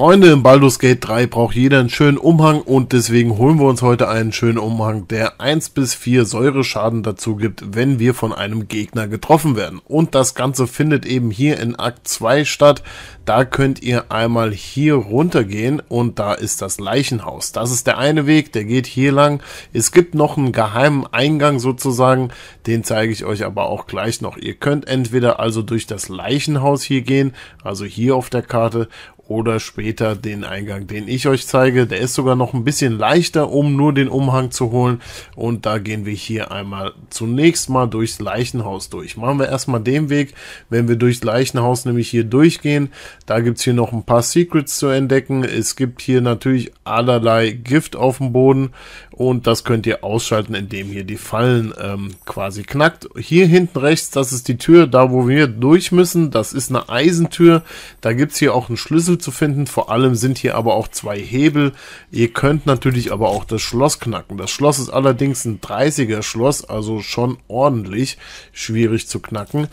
Freunde, in Baldur's Gate 3 braucht jeder einen schönen Umhang und deswegen holen wir uns heute einen schönen Umhang, der 1 bis 4 Säureschaden dazu gibt, wenn wir von einem Gegner getroffen werden. Und das Ganze findet eben hier in Akt 2 statt. Da könnt ihr einmal hier runtergehen und da ist das Leichenhaus. Das ist der eine Weg, der geht hier lang. Es gibt noch einen geheimen Eingang sozusagen, den zeige ich euch aber auch gleich noch. Ihr könnt entweder also durch das Leichenhaus hier gehen, also hier auf der Karte, oder später den Eingang, den ich euch zeige. Der ist sogar noch ein bisschen leichter, um nur den Umhang zu holen. Und da gehen wir hier einmal zunächst mal durchs Leichenhaus durch. Machen wir erstmal den Weg. Wenn wir durchs Leichenhaus nämlich hier durchgehen, da gibt es hier noch ein paar Secrets zu entdecken. Es gibt hier natürlich allerlei Gift auf dem Boden und das könnt ihr ausschalten, indem ihr die Fallen ähm, quasi knackt. Hier hinten rechts, das ist die Tür, da wo wir durch müssen. Das ist eine Eisentür. Da gibt es hier auch einen Schlüssel zu finden. Vor allem sind hier aber auch zwei Hebel. Ihr könnt natürlich aber auch das Schloss knacken. Das Schloss ist allerdings ein 30er Schloss, also schon ordentlich schwierig zu knacken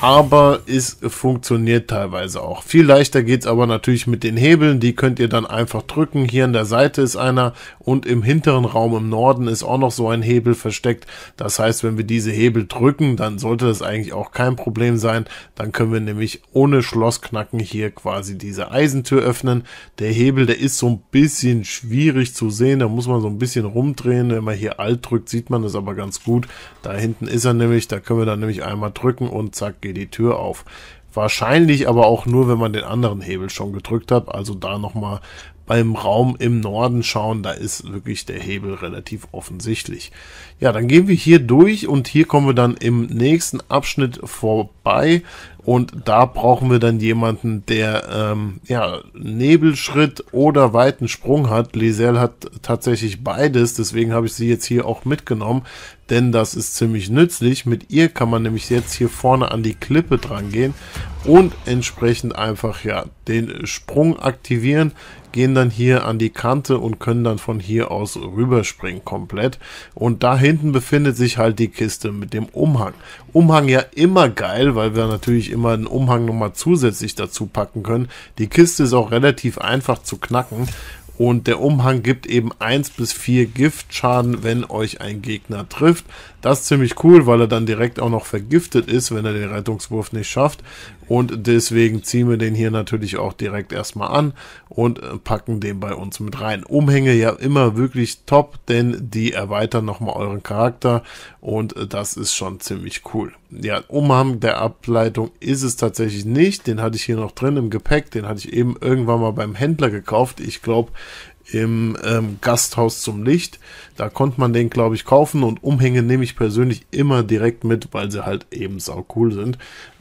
aber es funktioniert teilweise auch. Viel leichter geht es aber natürlich mit den Hebeln, die könnt ihr dann einfach drücken. Hier an der Seite ist einer und im hinteren Raum im Norden ist auch noch so ein Hebel versteckt. Das heißt, wenn wir diese Hebel drücken, dann sollte das eigentlich auch kein Problem sein. Dann können wir nämlich ohne Schlossknacken hier quasi diese Eisentür öffnen. Der Hebel, der ist so ein bisschen schwierig zu sehen, da muss man so ein bisschen rumdrehen. Wenn man hier Alt drückt, sieht man das aber ganz gut. Da hinten ist er nämlich, da können wir dann nämlich einmal drücken und zack, geht die Tür auf. Wahrscheinlich aber auch nur, wenn man den anderen Hebel schon gedrückt hat. Also da nochmal beim Raum im Norden schauen, da ist wirklich der Hebel relativ offensichtlich. Ja, dann gehen wir hier durch und hier kommen wir dann im nächsten Abschnitt vorbei und da brauchen wir dann jemanden, der ähm, ja, Nebelschritt oder weiten Sprung hat. Liselle hat tatsächlich beides, deswegen habe ich sie jetzt hier auch mitgenommen, denn das ist ziemlich nützlich. Mit ihr kann man nämlich jetzt hier vorne an die Klippe dran gehen und entsprechend einfach ja den Sprung aktivieren, gehen dann hier an die Kante und können dann von hier aus rüberspringen komplett. Und da hinten befindet sich halt die Kiste mit dem Umhang. Umhang ja immer geil, weil wir natürlich immer einen Umhang nochmal zusätzlich dazu packen können. Die Kiste ist auch relativ einfach zu knacken. Und der Umhang gibt eben 1 bis 4 Giftschaden, wenn euch ein Gegner trifft. Das ist ziemlich cool, weil er dann direkt auch noch vergiftet ist, wenn er den Rettungswurf nicht schafft. Und deswegen ziehen wir den hier natürlich auch direkt erstmal an und äh, packen den bei uns mit rein. Umhänge ja immer wirklich top, denn die erweitern nochmal euren Charakter und äh, das ist schon ziemlich cool. Ja, Umhang der Ableitung ist es tatsächlich nicht. Den hatte ich hier noch drin im Gepäck. Den hatte ich eben irgendwann mal beim Händler gekauft. Ich glaube, im ähm, Gasthaus zum Licht. Da konnte man den, glaube ich, kaufen und Umhänge nehme ich persönlich immer direkt mit, weil sie halt eben sau cool sind,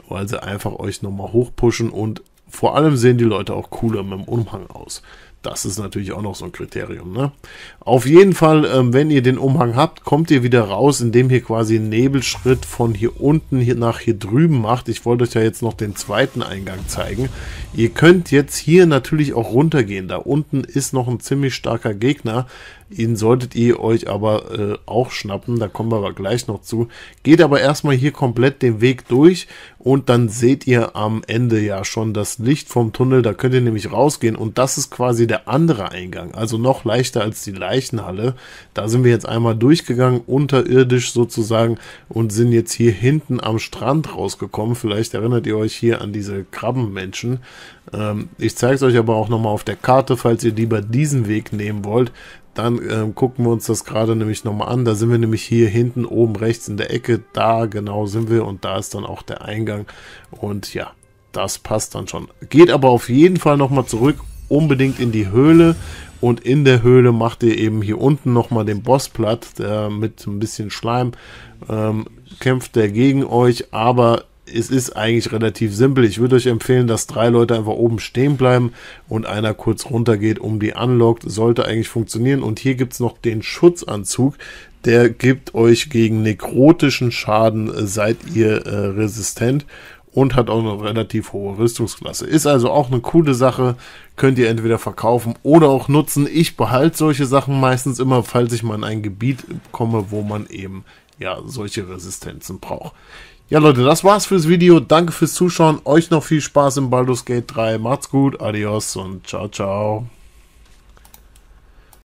weil sie einfach euch nochmal hochpushen und vor allem sehen die Leute auch cooler mit dem Umhang aus. Das ist natürlich auch noch so ein Kriterium. Ne? Auf jeden Fall, ähm, wenn ihr den Umhang habt, kommt ihr wieder raus, indem ihr quasi einen Nebelschritt von hier unten hier nach hier drüben macht. Ich wollte euch ja jetzt noch den zweiten Eingang zeigen. Ihr könnt jetzt hier natürlich auch runtergehen. Da unten ist noch ein ziemlich starker Gegner. Ihn solltet ihr euch aber äh, auch schnappen, da kommen wir aber gleich noch zu. Geht aber erstmal hier komplett den Weg durch und dann seht ihr am Ende ja schon das Licht vom Tunnel, da könnt ihr nämlich rausgehen und das ist quasi der andere Eingang, also noch leichter als die Leichenhalle. Da sind wir jetzt einmal durchgegangen, unterirdisch sozusagen und sind jetzt hier hinten am Strand rausgekommen. Vielleicht erinnert ihr euch hier an diese Krabbenmenschen. Ähm, ich zeige es euch aber auch nochmal auf der Karte, falls ihr lieber diesen Weg nehmen wollt. Dann ähm, gucken wir uns das gerade nämlich nochmal an. Da sind wir nämlich hier hinten oben rechts in der Ecke. Da genau sind wir und da ist dann auch der Eingang. Und ja, das passt dann schon. Geht aber auf jeden Fall nochmal zurück, unbedingt in die Höhle. Und in der Höhle macht ihr eben hier unten nochmal den Boss platt, der mit ein bisschen Schleim ähm, kämpft der gegen euch, aber es ist eigentlich relativ simpel. Ich würde euch empfehlen, dass drei Leute einfach oben stehen bleiben und einer kurz runter geht, um die unlockt. Sollte eigentlich funktionieren. Und hier gibt es noch den Schutzanzug. Der gibt euch gegen nekrotischen Schaden, äh, seid ihr äh, resistent und hat auch eine relativ hohe Rüstungsklasse. Ist also auch eine coole Sache, könnt ihr entweder verkaufen oder auch nutzen. Ich behalte solche Sachen meistens immer, falls ich mal in ein Gebiet komme, wo man eben ja solche Resistenzen braucht. Ja, Leute, das war's fürs Video. Danke fürs Zuschauen. Euch noch viel Spaß im Baldur's Gate 3. Macht's gut, adios und ciao, ciao.